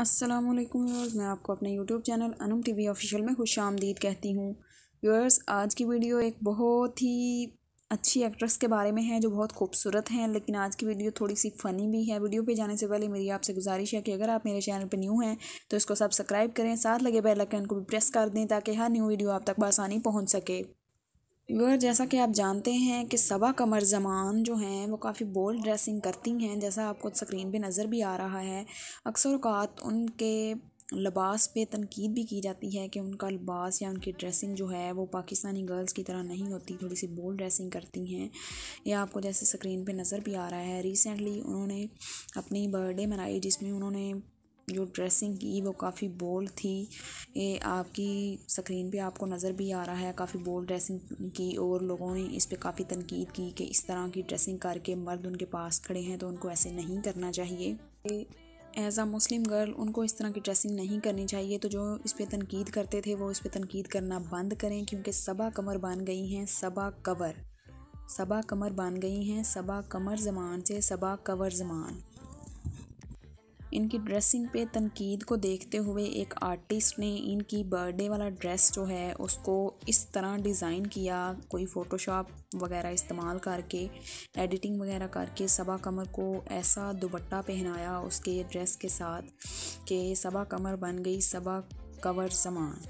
Aslam viewers मैं आपको अपने YouTube channel TV official में खुश आमदीद कहती हूँ व्यूअर्स आज की वीडियो एक बहुत ही अच्छी एक्ट्रेस के बारे में है जो बहुत खूबसूरत हैं लेकिन आज की वीडियो थोड़ी सी फ़नी भी है वीडियो पे जाने से पहले मेरी आपसे गुजारिश है कि अगर आप मेरे चैनल पे न्यू हैं तो इसको सब्सक्राइब करें साथ लगे बेल आइकन को भी प्रेस कर दें ताकि हर न्यू वीडियो आप तक बसानी पहुँच सके व्यूअर जैसा कि आप जानते हैं कि सबा कमर जमान जो हैं वो काफ़ी बोल्ड ड्रेसिंग करती हैं जैसा आपको स्क्रीन पे नज़र भी आ रहा है अक्सर अवत उनके लबास पे तनकीद भी की जाती है कि उनका लिबास या उनकी ड्रेसिंग जो है वो पाकिस्तानी गर्ल्स की तरह नहीं होती थोड़ी सी बोल्ड ड्रेसिंग करती हैं या आपको जैसे स्क्रीन पे नज़र भी आ रहा है रिसेंटली उन्होंने अपनी बर्थडे मनाई जिसमें उन्होंने जो ड्रेसिंग की वो काफ़ी बोल्ड थी ये आपकी स्क्रीन पे आपको नज़र भी आ रहा है काफ़ी बोल्ड ड्रेसिंग की और लोगों ने इस पर काफ़ी तनकीद की कि इस तरह की ड्रेसिंग करके मर्द उनके पास खड़े हैं तो उनको ऐसे नहीं करना चाहिए एज़ आ मुस्लिम गर्ल उनको इस तरह की ड्रेसिंग नहीं करनी चाहिए तो जो इस पर तनकीद करते थे वो इस पर तनकीद करना बंद करें क्योंकि सबा कमर बन गई हैं सबा कवर सबा कमर बन गई हैं सबा कमर जमान से सबा कवर जमान इनकी ड्रेसिंग पे तनकीद को देखते हुए एक आर्टिस्ट ने इनकी बर्थडे वाला ड्रेस जो है उसको इस तरह डिज़ाइन किया कोई फ़ोटोशॉप वगैरह इस्तेमाल करके एडिटिंग वगैरह करके सबा कमर को ऐसा दुबट्टा पहनाया उसके ड्रेस के साथ कि सबा कमर बन गई सबा कवर समान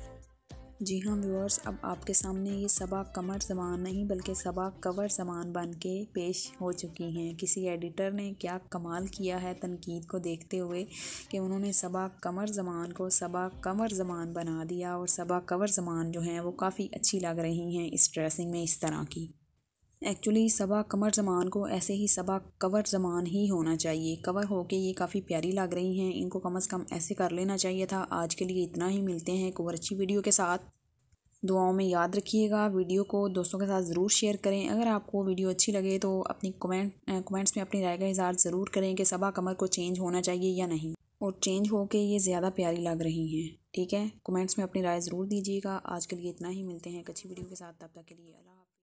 जी हाँ व्यूअर्स अब आपके सामने ये सबा कमर जबान नहीं बल्कि सबा कवर जबान बन के पेश हो चुकी हैं किसी एडिटर ने क्या कमाल किया है तनकीद को देखते हुए कि उन्होंने सबा कमर जबान को सबा कमर जबान बना दिया और सबा कवर जबान जो हैं वो काफ़ी अच्छी लग रही हैं इस ड्रेसिंग में इस तरह की एक्चुअली सबा कमर ज़मान को ऐसे ही सबा कवर ज़मान ही होना चाहिए कवर होके ये काफ़ी प्यारी लग रही हैं इनको कम से कम ऐसे कर लेना चाहिए था आज के लिए इतना ही मिलते हैं एक अच्छी वीडियो के साथ दुआओं में याद रखिएगा वीडियो को दोस्तों के साथ ज़रूर शेयर करें अगर आपको वीडियो अच्छी लगे तो अपनी कमेंट कमेंट्स में अपनी राय का इजहार ज़रूर करें कि सबा कमर को चेंज होना चाहिए या नहीं और चेंज होके ये ज़्यादा प्यारी लग रही हैं ठीक है कमेंट्स में अपनी राय ज़रूर दीजिएगा आज के लिए इतना ही मिलते हैं एक अच्छी वीडियो के साथ तब तक के लिए अल्लाह